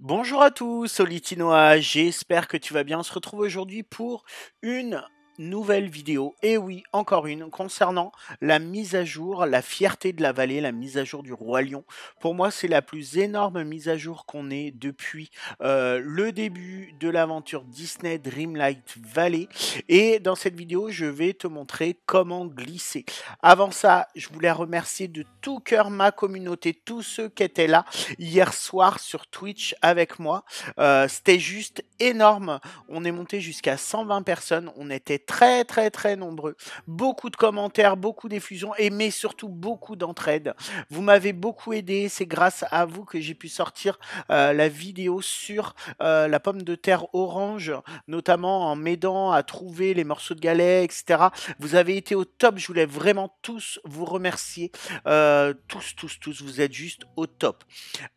Bonjour à tous, Solitinois, j'espère que tu vas bien. On se retrouve aujourd'hui pour une nouvelle vidéo, et oui, encore une, concernant la mise à jour, la fierté de la vallée, la mise à jour du Roi Lion. Pour moi, c'est la plus énorme mise à jour qu'on ait depuis euh, le début de l'aventure Disney Dreamlight Valley. Et dans cette vidéo, je vais te montrer comment glisser. Avant ça, je voulais remercier de tout cœur ma communauté, tous ceux qui étaient là hier soir sur Twitch avec moi. Euh, c'était juste énorme. On est monté jusqu'à 120 personnes. On était très très très nombreux. Beaucoup de commentaires, beaucoup d'effusions, et mais surtout beaucoup d'entraide. Vous m'avez beaucoup aidé, c'est grâce à vous que j'ai pu sortir euh, la vidéo sur euh, la pomme de terre orange, notamment en m'aidant à trouver les morceaux de galets, etc. Vous avez été au top, je voulais vraiment tous vous remercier. Euh, tous, tous, tous, vous êtes juste au top.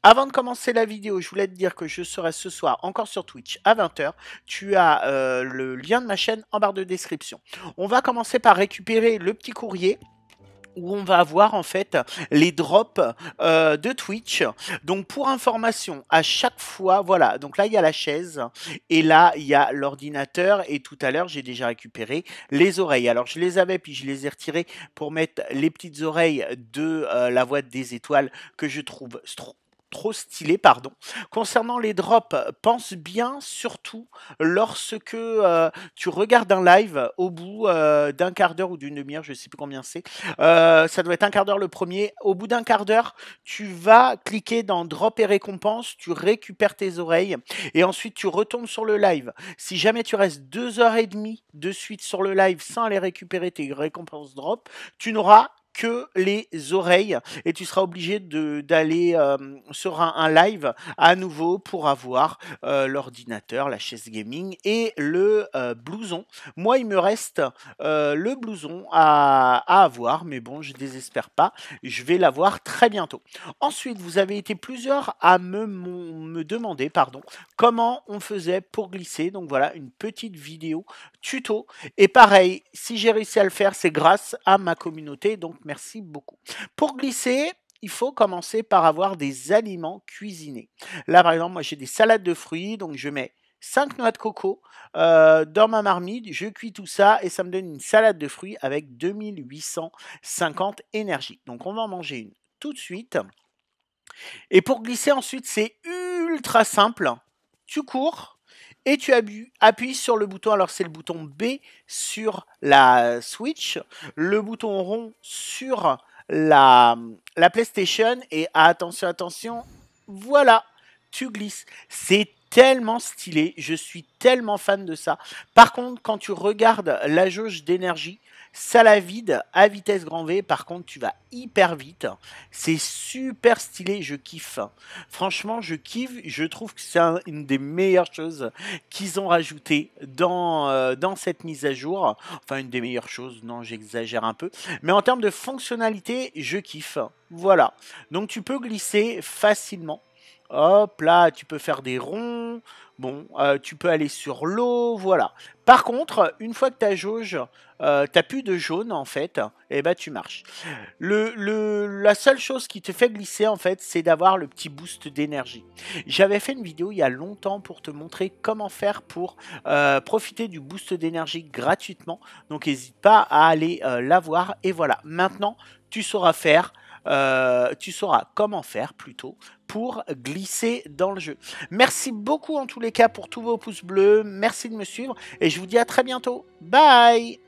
Avant de commencer la vidéo, je voulais te dire que je serai ce soir encore sur Twitch à 20h. Tu as le lien de ma chaîne en barre de description on va commencer par récupérer le petit courrier où on va avoir en fait les drops euh, de Twitch. Donc pour information, à chaque fois, voilà, donc là il y a la chaise et là il y a l'ordinateur et tout à l'heure j'ai déjà récupéré les oreilles. Alors je les avais puis je les ai retirées pour mettre les petites oreilles de euh, la voix des étoiles que je trouve trop stylé, pardon. Concernant les drops, pense bien surtout lorsque euh, tu regardes un live au bout euh, d'un quart d'heure ou d'une demi-heure, je ne sais plus combien c'est. Euh, ça doit être un quart d'heure le premier. Au bout d'un quart d'heure, tu vas cliquer dans drop et récompense, tu récupères tes oreilles et ensuite tu retombes sur le live. Si jamais tu restes deux heures et demie de suite sur le live sans aller récupérer tes récompenses drop, tu n'auras que les oreilles et tu seras obligé d'aller sur un, live à nouveau pour avoir l'ordinateur, la chaise gaming et le blouson. Moi, il me reste le blouson à, avoir, mais bon, je désespère pas. Je vais l'avoir très bientôt. Ensuite, vous avez été plusieurs à me, me demander pardon, comment on faisait pour glisser. Donc voilà, une petite vidéo tuto. Et pareil, si j'ai réussi à le faire, c'est grâce à ma communauté. Donc Merci beaucoup. Pour glisser, il faut commencer par avoir des aliments cuisinés. Là, par exemple, moi, j'ai des salades de fruits, donc je mets 5 noix de coco euh, dans ma marmite, je cuis tout ça et ça me donne une salade de fruits avec 2850 énergie. Donc on va en manger une tout de suite. Et pour glisser ensuite, c'est ultra simple. Tu cours, et tu appuies sur le bouton, alors c'est le bouton B sur la Switch, le bouton rond sur la, la PlayStation, et attention, attention, voilà, tu glisses. C'est tellement stylé, je suis tellement fan de ça. Par contre, quand tu regardes la jauge d'énergie, ça la vide à vitesse grand V, par contre tu vas hyper vite, c'est super stylé, je kiffe. Franchement, je kiffe, je trouve que c'est une des meilleures choses qu'ils ont rajoutées dans, euh, dans cette mise à jour. Enfin, une des meilleures choses, non, j'exagère un peu. Mais en termes de fonctionnalité, je kiffe. Voilà. Donc tu peux glisser facilement Hop là, tu peux faire des ronds. Bon, euh, tu peux aller sur l'eau, voilà. Par contre, une fois que as jauge, euh, tu n'as plus de jaune en fait, et eh ben tu marches. Le, la seule chose qui te fait glisser en fait, c'est d'avoir le petit boost d'énergie. J'avais fait une vidéo il y a longtemps pour te montrer comment faire pour euh, profiter du boost d'énergie gratuitement. Donc n'hésite pas à aller la voir. Et voilà, maintenant tu sauras faire, tu sauras comment faire plutôt pour glisser dans le jeu. Merci beaucoup en tous les cas pour tous vos pouces bleus. Merci de me suivre et je vous dis à très bientôt. Bye